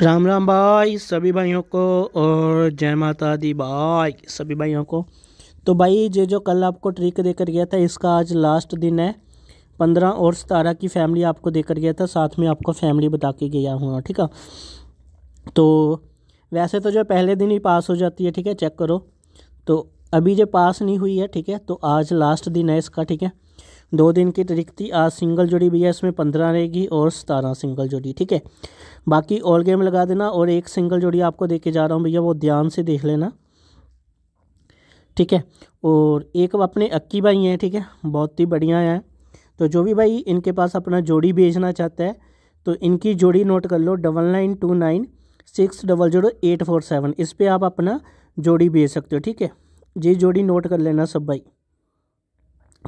राम राम भाई सभी भाइयों को और जय माता दी भाई सभी भाइयों को तो भाई जो जो कल आपको ट्रिक देकर गया था इसका आज लास्ट दिन है पंद्रह और सतारह की फैमिली आपको देकर गया था साथ में आपको फैमिली बता के गया हुआ ठीक है तो वैसे तो जो पहले दिन ही पास हो जाती है ठीक है चेक करो तो अभी जो पास नहीं हुई है ठीक है तो आज लास्ट दिन है इसका ठीक है दो दिन की तारीख आज सिंगल जोड़ी भी है इसमें पंद्रह रहेगी और सतारह सिंगल जोड़ी ठीक है बाकी ऑल गेम लगा देना और एक सिंगल जोड़ी आपको दे के जा रहा हूँ भैया वो ध्यान से देख लेना ठीक है और एक अपने अक्की भाई हैं ठीक है बहुत ही बढ़िया हैं तो जो भी भाई इनके पास अपना जोड़ी भेजना चाहता है तो इनकी जोड़ी नोट कर लो double nine two nine six double zero eight four seven इस पर आप अपना जोड़ी भेज सकते हो ठीक है जी जोड़ी नोट कर लेना सब भाई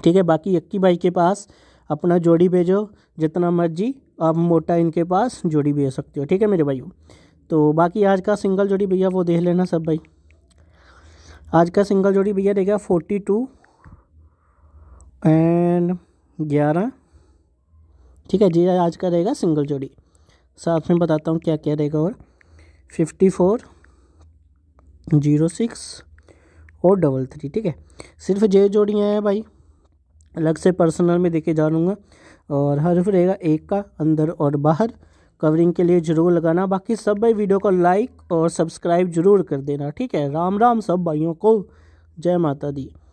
ठीक है बाकी यक्की भाई के पास अपना जोड़ी भेजो जितना मर्जी आप मोटा इनके पास जोड़ी भेज सकते हो ठीक है मेरे भाइयों तो बाकी आज का सिंगल जोड़ी भैया वो देख लेना सब भाई आज का सिंगल जोड़ी भैया देखा फोर्टी टू एंड ग्यारह ठीक है जी आज का रहेगा सिंगल जोड़ी साथ में बताता हूँ क्या क्या रहेगा और फिफ्टी फोर जीरो सिक्स और डबल थ्री ठीक है सिर्फ जे जोड़ियाँ हैं भाई अलग से पर्सनल में देके लूँगा और हर्फ रहेगा एक का अंदर और बाहर कवरिंग के लिए ज़रूर लगाना बाकी सब भाई वीडियो को लाइक और सब्सक्राइब जरूर कर देना ठीक है राम राम सब भाइयों को जय माता दी